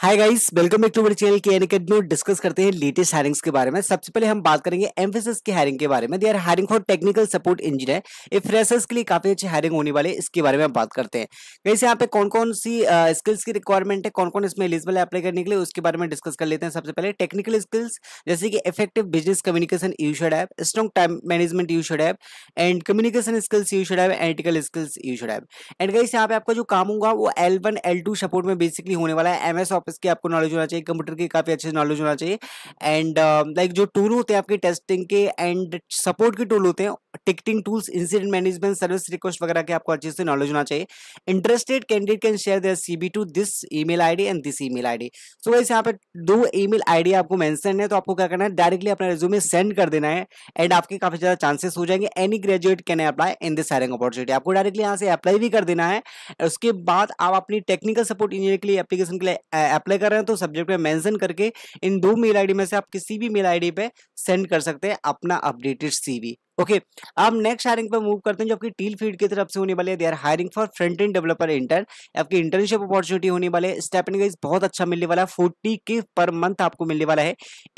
hi guys welcome back to मेरे channel के एनिकेडमी डिस्कस करते हैं लेटेस्ट हायरिंग्स के बारे में सबसे पहले हम बात करेंगे एम्फेसिस की हायरिंग के बारे में are hiring for technical support engineer ये फ्रेशर्स के लिए काफी अच्छी हायरिंग होने वाले इसके बारे में हम बात करते हैं गाइस यहाँ पे कौन कौन सी स्किल्स की रिक्वायरमेंट है कौन कौन इसमें एलिजिबल है अप्लाई करने के लिए उसके बारे में डिस्कस कर लेते हैं सबसे पहले टेक्निकल स्किल्स जैसे कि effective business communication you should have strong time management you should have and communication skills you should have analytical skills you should have and guys यहाँ पे आपका जो काम होगा वो एल वन सपोर्ट में बेसिकली होने वाला है एम वापस की आपको नॉलेज होना चाहिए कंप्यूटर की काफ़ी अच्छे नॉलेज होना चाहिए एंड लाइक uh, like, जो टूल होते हैं आपके टेस्टिंग के एंड सपोर्ट के टूल होते हैं ticketing tools incident management service request वगैरह के आपको अच्छे से नॉलेज होना चाहिए interested candidate can share their CV to this email ID and this email ID so वैसे यहाँ पे दो ईमेल आईडी आपको मेंशन है तो आपको क्या करना है डायरेक्टली अपना रिज्यूमे सेंड कर देना है एंड आपके काफी ज्यादा चांसेस हो जाएंगे any graduate can apply in this hiring opportunity आपको डायरेक्टली यहाँ से अप्लाई भी कर देना है उसके बाद आप अपनी टेक्निकल सपोर्ट इंजीनियर के लिए एप्लीकेशन के लिए अप्लाई कर रहे हैं तो सब्जेक्ट में मैंशन करके इन दो मेल डी में से आप किसी भी मेल डी पे सेंड कर सकते हैं अपना अपडेटेड सीवी ओके अब नेक्स्ट हायरिंग पर मूव करते हैं जो आपकी टील फील्ड की तरफ से होने वाले they are hiring for front end developer inter आपकी इंटर्नशिप अपॉर्चुनिटी होने वाले स्टेपिंग बहुत अच्छा मिलने वाला है फोर्टी के पर मंथ आपको मिलने वाला है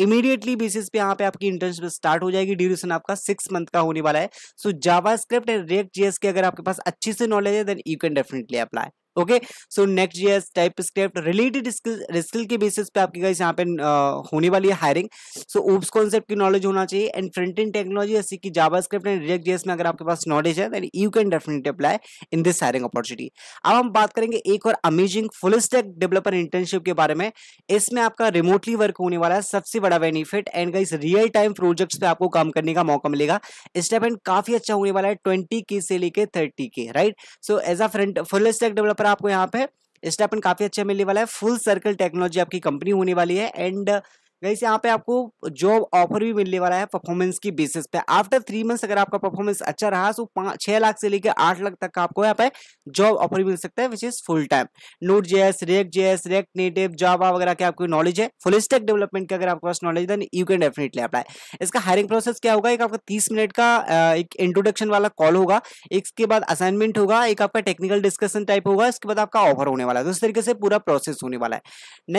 इमीडिएटली बेसिस पे यहाँ पे आपकी इंटर्नशिप स्टार्ट हो जाएगी ड्यूरेशन आपका सिक्स मंथ का होने वाला है so JavaScript and React JS के अगर आपके पास अच्छी से नॉलेज है then you can definitely apply okay so next J S TypeScript related skill के बेसिस पे आपकी गाइस यहाँ पे होने वाली है हायरिंग सो ओब्स कॉन्सेप्ट की नॉलेज होना चाहिए एंड फ्रंट एंड टेक्नोलॉजी जैसे कि JavaScript and React JS में अगर आपके पास नॉलेज है then you can definitely apply in this hiring opportunity अब हम बात करेंगे एक और amazing full stack developer internship के बारे में इसमें आपका रिमोटली वर्क होने वाला है सबसे बड़ा benefit and guys real time project पे आपको काम करने का मौका मिलेगा इस एंड काफी अच्छा होने वाला है ट्वेंटी के से लेकर थर्टी के right so as a front full stack developer आपको यहाँ पे स्टेपन काफी अच्छा मिलने वाला है फुल सर्कल टेक्नोलॉजी आपकी कंपनी होने वाली है एंड गैस यहाँ पे आपको जॉब ऑफर भी मिलने वाला है परफॉर्मेंस की बेसिस पे आफ्टर थ्री मंथ्स अगर आपका परफॉर्मेंस अच्छा रहा तो पाँच छः लाख से लेकर आठ लाख तक का आपको यहाँ पे जॉब ऑफर मिल सकता है which is full time node react J S react native job वगैरह की आपकी नॉलेज है फुल स्टेक डेवलपमेंट की अगर आपके पास knowledge then you can definitely apply इसका हायरिंग प्रोसेस क्या होगा एक आपका तीस मिनट का एक इंट्रोडक्शन वाला कॉल होगा इसके बाद असाइनमेंट होगा एक आपका टेक्निकल डिस्कशन टाइप होगा इसके बाद आपका ऑफर होने वाला है तो इस तरीके से पूरा प्रोसेस होने वाला है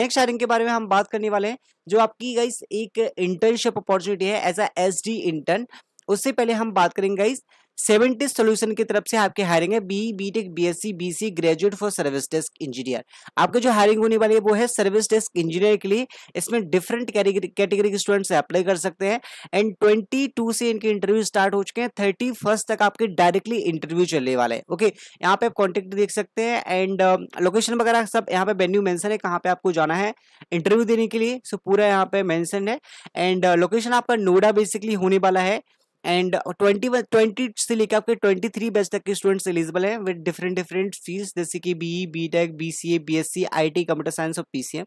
नेक्स्ट हायरिंग के बारे में हम बात करने वाले हैं जो आप आपकी गाइस एक इंटर्नशिप अपॉर्चुनिटी है as a S D intern उससे पहले हम बात करेंगे गाइज सेवेंटी सोल्यूशन की तरफ से आपके हायरिंग है B B tech B S C B C graduate for service desk engineer आपके जो हायरिंग होने वाली है वो है सर्विस डेस्क इंजीनियर के लिए इसमें डिफरेंट कैटेगरी के स्टूडेंट्स अप्लाई कर सकते हैं एंड ट्वेंटी टू से इनके इंटरव्यू स्टार्ट हो चुके हैं थर्टी फर्स्ट तक आपके डायरेक्टली इंटरव्यू चलने वाले हैं ओके यहाँ पे आप कॉन्टेक्ट देख सकते हैं एंड लोकेशन uh, वगैरह सब यहाँ पे वेन्यू मैंसन है कहाँ पे आपको जाना है इंटरव्यू देने के लिए सो पूरा यहाँ पे मैंसन है एंड लोकेशन uh, आपका नोएडा बेसिकली होने वाला है एंड ट्वेंटी ट्वेंटी से लेकर आपके ट्वेंटी थ्री बैच तक के स्टूडेंट्स एलिजिबल हैं विद डिफरेंट डिफरेंट फीस जैसे कि E B tech B C A B S C I T computer science और P C M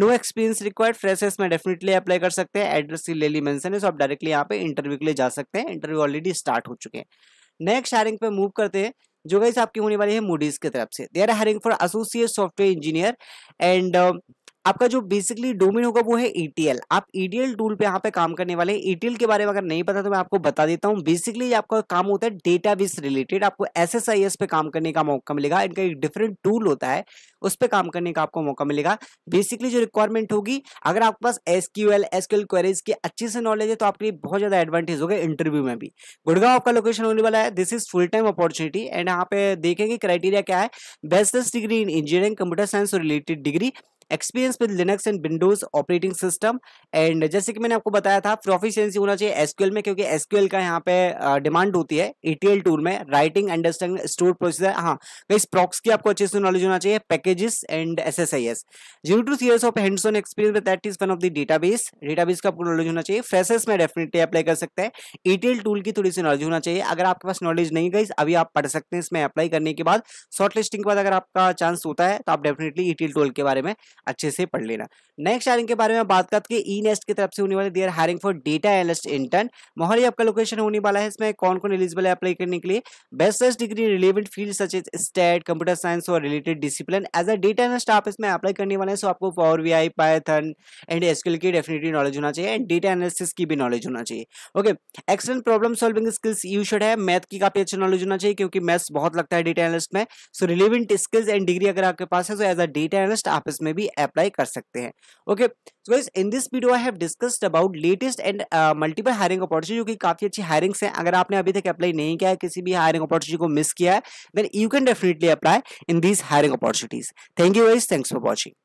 no experience required freshers में डेफिनेटली अप्लाई कर सकते हैं एड्रेस की लेली मैंसन है सो आप डायरेक्टली यहाँ पे इंटरव्यू के लिए जा सकते हैं इंटरव्यू ऑलरेडी स्टार्ट हो चुके हैं नेक्स्ट हायरिंग पे मूव करते हैं जो गाइस आपकी होने वाली है मूडीज की तरफ से they are hiring for associate software engineer and आपका जो बेसिकली डोमेन होगा वो है ईटीएल e आप ईटीएल e टूल पे यहाँ पे काम करने वाले ईटीएल e के बारे में अगर नहीं पता तो मैं आपको बता देता हूँ बेसिकली आपका काम होता है डेटा बेस रिलेटेड आपको एस पे काम करने का मौका मिलेगा इनका एक डिफरेंट टूल होता है उस पर काम करने का आपको मौका मिलेगा बेसिकली जो रिक्वायरमेंट होगी अगर आपके पास एस क्यू क्वेरीज की अच्छी से नॉलेज है तो आपके लिए बहुत ज्यादा एडवांटेज होगा इंटरव्यू में भी गुड़गांव आपका लोकेशन होने वाला है this is full time opportunity and यहाँ पे देखेंगे क्राइटेरिया क्या है best degree in engineering computer science related degree experience with Linux and Windows operating system and जैसे कि मैंने आपको बताया था प्रोफिशियंसी होना चाहिए एसक्यूएल में क्योंकि एसक्यूएल का यहाँ पे डिमांड होती है ईटीएल टूर में राइटिंग अंडरस्टैंड स्टोर प्रोसीजर हाँ तो इस प्रॉक्स की आपको अच्छे से नॉलेज होना चाहिए packages and S S I S zero to years of hands on experience with that is one of the database database का आपको नॉलेज होना चाहिए फ्रेसेस में डेफिनेटली अप्लाई कर सकते हैं ईटीएल टूल की थोड़ी सी नॉलेज होना चाहिए अगर आपके पास नॉलेज नहीं गई अभी आप पढ़ सकते हैं इसमें अप्लाई करने के बाद शॉर्ट लिस्टिंग के बाद अगर आपका चांस होता है तो आप डेफिनेटली ईटीएल टूल के बारे में अच्छे से पढ़ लेना नेक्स्ट हायरिंग के बारे में बात करते ई नेस्ट की तरफ से होने वाले there hiring for data analyst intern Mohali आपका लोकेशन होने वाला है इसमें कौन कौन एलिजिबल है अप्लाई करने के लिए best degree relevant field such as stat computer science और related discipline as a data analyst आप इसमें अप्लाई करने वाले हैं सो आपको power B I Python and SQL की डेफिनेटली नॉलेज होना चाहिए एंड डेटा एनालिसिस की भी नॉलेज होना चाहिए okay excellent problem solving skills you should है मैथ की काफी अच्छी नॉलेज होना चाहिए क्योंकि मैथ्स बहुत लगता है डेटा एनालिस्ट में so relevant skills and degree अगर आपके पास है तो एज अ डेटा एनालिस्ट आप इसमें भी अप्लाई कर सकते हैं ओके सो इस in this video I have discussed about latest and multiple hiring opportunity जो कि काफ़ी अच्छी हायरिंग्स हैं अगर आपने अभी तक अप्लाई नहीं किया है किसी भी हायरिंग अपॉर्चुनिटी को मिस किया है then you can definitely apply in these hiring opportunities thank you very thanks for watching